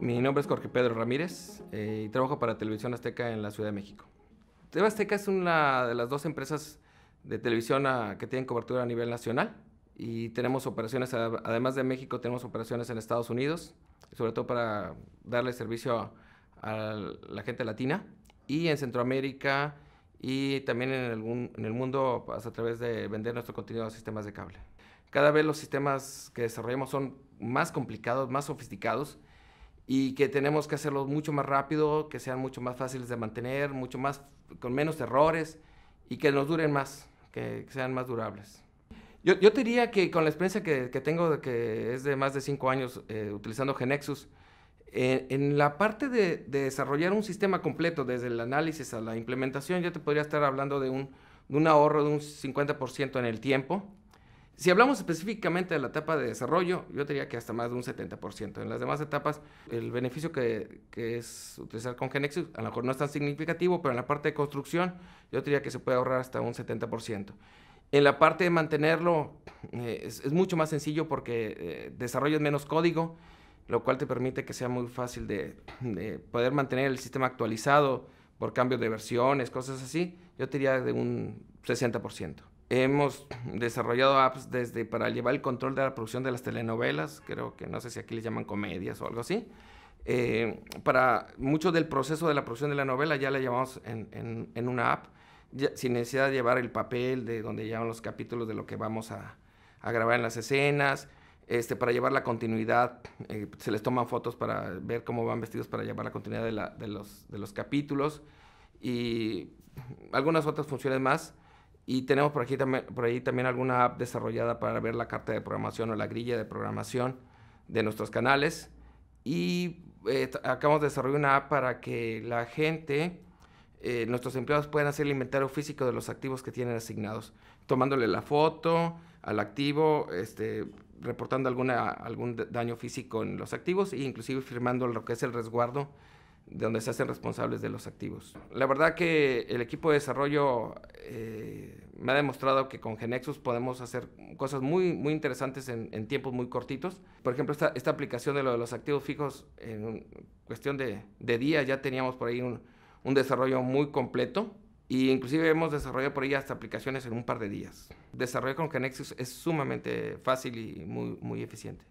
Mi nombre es Jorge Pedro Ramírez eh, y trabajo para Televisión Azteca en la Ciudad de México. Televisión Azteca es una de las dos empresas de televisión ah, que tienen cobertura a nivel nacional y tenemos operaciones, ah, además de México, tenemos operaciones en Estados Unidos, sobre todo para darle servicio a, la gente latina y en Centroamérica y también en, en el mundo pues, a través de vender nuestro contenido a sistemas de cable. Cada vez los sistemas que desarrollamos son más complicados, más sofisticados y que tenemos que hacerlo mucho más rápido, que sean mucho más fáciles de mantener, mucho más con menos errores y que nos duren más, que, sean más durables. Yo, yo, te diría que con la experiencia que, que tengo, que es de más de cinco años eh, utilizando Genexus, eh, en la parte de, desarrollar un sistema completo, desde el análisis a la implementación, yo te podría estar hablando de un, de un ahorro de un 50% en el tiempo si hablamos específicamente de la etapa de desarrollo, yo diría que hasta más de un 70%. En las demás etapas, el beneficio que, es utilizar con Genexus a lo mejor no es tan significativo, pero en la parte de construcción, yo diría que se puede ahorrar hasta un 70%. En la parte de mantenerlo, eh, es, mucho más sencillo porque desarrollo eh, desarrollas menos código, lo cual te permite que sea muy fácil de, de poder mantener el sistema actualizado por cambios de versiones, cosas así. Yo diría de un 60%. Hemos desarrollado apps desde para llevar el control de la producción de las telenovelas, creo que no sé si aquí les llaman comedias o algo así. Eh, para mucho del proceso de la producción de la novela ya la llevamos en, una app, sin necesidad de llevar el papel de donde llevan los capítulos de lo que vamos a, grabar en las escenas. Este, para llevar la continuidad, eh, se les toman fotos para ver cómo van vestidos para llevar la continuidad de, los, de los capítulos y algunas otras funciones más. Y tenemos por, aquí también, por ahí también alguna app desarrollada para ver la carta de programación o la grilla de programación de nuestros canales. Y eh, acabamos de desarrollar una app para que la gente, eh, nuestros empleados puedan hacer el inventario físico de los activos que tienen asignados, tomándole la foto al activo, este, reportando alguna, algún daño físico en los activos e inclusive firmando lo que es el resguardo de donde se hacen responsables de los activos. La verdad que el equipo de desarrollo eh, me ha demostrado que con Genexus podemos hacer cosas muy, muy interesantes en, tiempos muy cortitos. Por ejemplo, esta, esta, aplicación de lo de los activos fijos, en cuestión de, de día ya teníamos por ahí un, desarrollo muy completo. Y e inclusive hemos desarrollado por ahí hasta aplicaciones en un par de días. Desarrollar con Genexus es sumamente fácil y muy, muy eficiente.